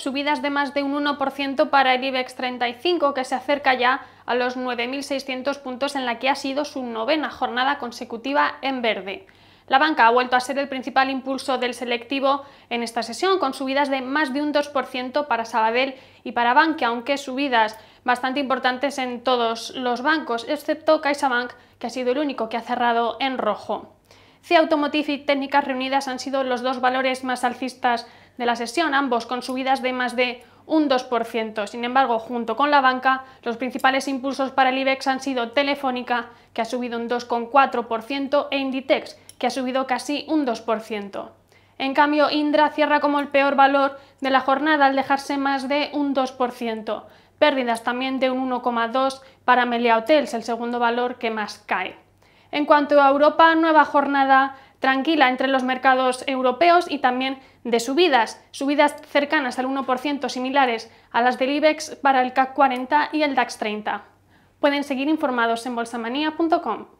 subidas de más de un 1% para el IBEX 35, que se acerca ya a los 9.600 puntos en la que ha sido su novena jornada consecutiva en verde. La banca ha vuelto a ser el principal impulso del selectivo en esta sesión, con subidas de más de un 2% para Sabadell y para Banque, aunque subidas bastante importantes en todos los bancos, excepto CaixaBank, que ha sido el único que ha cerrado en rojo. C Automotive y Técnicas Reunidas han sido los dos valores más alcistas de la sesión, ambos con subidas de más de un 2%. Sin embargo, junto con la banca, los principales impulsos para el IBEX han sido Telefónica, que ha subido un 2,4%, e Inditex, que ha subido casi un 2%. En cambio, Indra cierra como el peor valor de la jornada al dejarse más de un 2%, pérdidas también de un 1,2% para Melia Hotels, el segundo valor que más cae. En cuanto a Europa, nueva jornada tranquila entre los mercados europeos y también de subidas, subidas cercanas al 1% similares a las del IBEX para el CAC 40 y el DAX 30. Pueden seguir informados en bolsamanía.com.